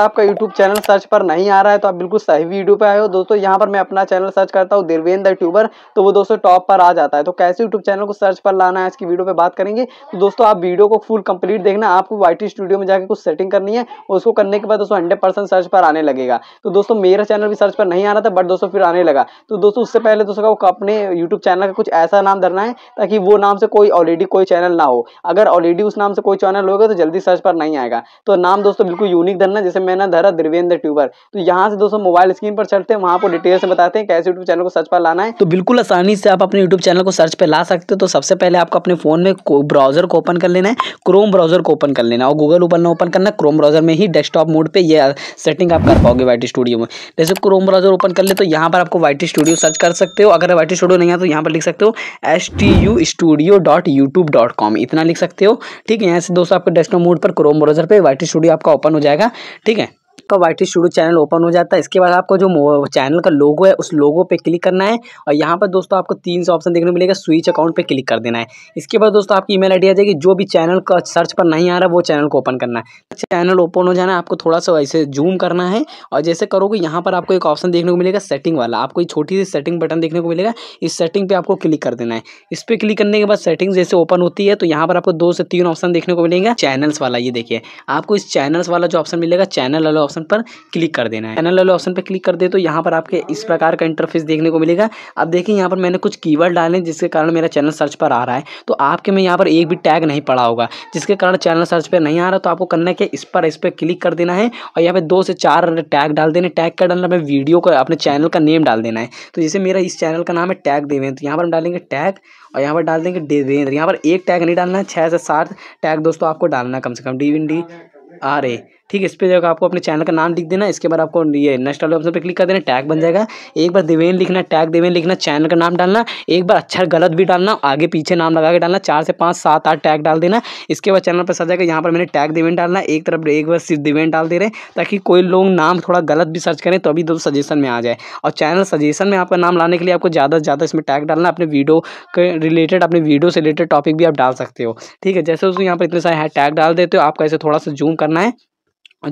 आपका YouTube channel search पर नहीं आ रहा है तो आप बिल्कुल सही वीडियो पे आए हो दोस्तों यहाँ पर मैं अपना चैनल सर्च करता हूँ देवेंद्र ट्यूबर तो वो दोस्तों टॉप पर आ जाता है तो कैसे यूट्यूब चैनल को सर्च पर लाना है आज की वीडियो पे बात करेंगे तो दोस्तों आप वीडियो को फुल कंप्लीट देखना आपको वाई स्टूडियो में जाकर कुछ सेटिंग करनी है उसको करने के बाद दोस्तों हंड्रेड सर्च पर आने लगेगा तो दोस्तों मेरा चैनल भी सर्च पर नहीं आ रहा था बट दोस्तों फिर आने लगा तो दोस्तों उससे पहले दोस्तों को अपने यूट्यूब चैनल का कुछ ऐसा नाम धरना है ताकि वो नाम से कोई ऑलरेडी कोई चैनल ना हो अगर ऑलरेडी उस नाम से कोई चैनल होगा तो जल्दी सर्च पर नहीं आएगा तो नाम दोस्तों बिल्कुल यूनिक धरना जैसे मैं ना धरा द्रिवेंद्र ट्यूबर तो यहाँ से दोस्तों मोबाइल स्क्रीन पर चलते हैं वहाँ पर डिटेल से बताते हैं कैसे यूट्यूब चैनल को सर्च पर लाना है तो बिल्कुल आसानी से आप अपने यूट्यूब चैनल को सर्च पर ला सकते हो तो सबसे पहले आपको अपने फोन में ब्राउजर को ओपन कर लेना है क्रोम ब्राउजर को ओपन कर लेना और गूगल ओपन ओपन करना क्रोम ब्राउजर में ही डेस्कटॉप मोड पर यह सेटिंग आप कर पाओगे वाइट स्टूडियो में जैसे क्रोम ब्राउजर ओपन कर ले तो यहाँ पर आपको वाइट स्टूडियो सर्च कर सकते हो अगर वाइट स्टूडियो नहीं है तो यहाँ पर लिख सकते हो S T U studio dot YouTube dot com इतना लिख सकते हो ठीक है यहाँ से दोस्तों आपके डेस्कटॉप मोड पर क्रोम ब्राउजर पर वाइट स्टूडियो आपका ओपन हो जाएगा ठीक आपका Y T studio channel open हो जाता है इसके बाद आपका जो चैनल का लोगो है उस लोगो पे क्लिक करना है और यहाँ पर दोस्तों आपको तीन सौ ऑप्शन देखने को मिलेगा स्विच अकाउंट पे क्लिक कर देना है इसके बाद दोस्तों आपकी ईमेल आईडी आ जाएगी जो भी चैनल का सर्च पर नहीं आ रहा वो चैनल को ओपन करना है चैनल ओपन हो जाना है आपको थोड़ा सा ऐसे जूम करना है और जैसे करोगे यहाँ पर आपको एक ऑप्शन देखने को मिलेगा सेटिंग वाला आपको एक छोटी सी सेटिंग बटन देखने को मिलेगा इस सेटिंग पर आपको क्लिक कर देना है इस पर क्लिक करने के बाद सेटिंग जैसे ओपन होती है तो यहाँ पर आपको दो से तीन ऑप्शन देखने को मिलेगा चैनल्स वाला ये देखिए आपको इस चैनल्स वाला जो ऑप्शन मिलेगा चैनल वाला ऑप्शन ऑप्शन पर क्लिक कर देना है चैनल वाले ऑप्शन पर क्लिक कर दे तो यहाँ पर आपके इस प्रकार का इंटरफेस देखने को मिलेगा अब देखिए यहाँ पर मैंने कुछ कीवर्ड डाले जिसके कारण मेरा चैनल सर्च पर आ रहा है तो आपके में यहाँ पर एक भी टैग नहीं पड़ा होगा जिसके कारण चैनल सर्च पर नहीं आ रहा तो आपको करना है कि इस पर इस पर क्लिक कर देना है और यहाँ पर दो से चार टैग डाल देने टैग का डालना वीडियो का अपने चैनल का नेम डाल देना है तो जैसे मेरा इस चैनल का नाम है टैग देवेंद्र तो यहाँ पर हम डालेंगे टैग और यहाँ पर डाल देंगे देवेंद्र यहाँ पर एक टैग नहीं डालना है छः से सात टैग दोस्तों आपको डालना कम से कम D in D R A ठीक है इस पर जगह आपको अपने चैनल का नाम लिख देना इसके बाद आपको ये नेक्स्ट वाले ऑप्शन पर क्लिक कर देना टैग बन जाएगा एक बार देवेन लिखना टैग देवेन लिखना चैनल का नाम डालना एक बार अच्छा गलत भी डालना आगे पीछे नाम लगा के डालना चार से पाँच सात आठ टैग डाल देना इसके बाद चैनल पर सजाएगा यहाँ पर मैंने टैग देवेन डालना एक तरफ एक बार सिर्फ देवेन डाल दे रहे ताकि कोई लोग नाम थोड़ा गलत भी सर्च करें तो अभी दोस्तों सजेशन में आ जाए और चैनल सजेशन में आपका नाम लाने के लिए आपको ज़्यादा से ज़्यादा इसमें टैग डालना अपने वीडियो के रिलेटेड अपने वीडियो से रिलेटेड टॉपिक भी आप डाल सकते हो ठीक है जैसे दोस्तों यहाँ पर इतने सारे टैग डाल देते हो आपका ऐसे थोड़ा सा जूम करना है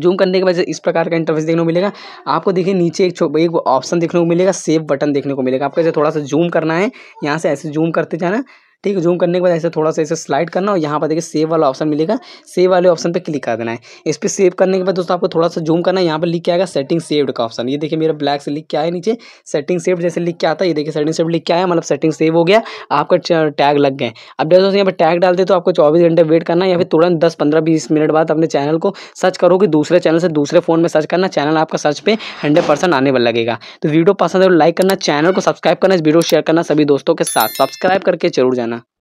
जूम करने के बाद इस प्रकार का इंटरफेस देखने को मिलेगा आपको देखिए नीचे एक एक ऑप्शन देखने को मिलेगा सेव बटन देखने को मिलेगा आपको जैसे थोड़ा सा जूम करना है यहाँ से ऐसे जूम करते जाना ठीक है जूम करने के बाद ऐसे थोड़ा सा ऐसे स्लाइड करना और यहाँ पर देखिए सेव वाला ऑप्शन मिलेगा सेव वाले ऑप्शन पर क्लिक कर देना है इस पर सेव करने के बाद दोस्तों आपको थोड़ा सा जूम करना है यहाँ पर लिख के आएगा सेटिंग सेव्ड का ऑप्शन ये देखिए मेरा ब्लैक से लिख के आया नीचे सेटिंग सेव्ड जैसे लिख के आता है ये देखिए सेटिंग सेव्ड लिख के आया मतलब सेटिंग सेव हो गया आपका टैग लग गए अब दोस्तों यहाँ पर टैग डाल दे तो आपको चौबीस घंटे वेट करना या फिर तुरंत दस पंद्रह बीस मिनट बाद अपने चैनल को सर्च करो कि दूसरे चैनल से दूसरे फोन में सर्च करना चैनल आपका सर्च पे हंड्रेड परसेंट आने वाला लगेगा तो वीडियो पसंद है लाइक तो करना चैनल को सब्सक्राइब करना इस वीडियो शेयर करना सभी दोस्तों के साथ सब्सक्राइब करके जरूर जाना sana.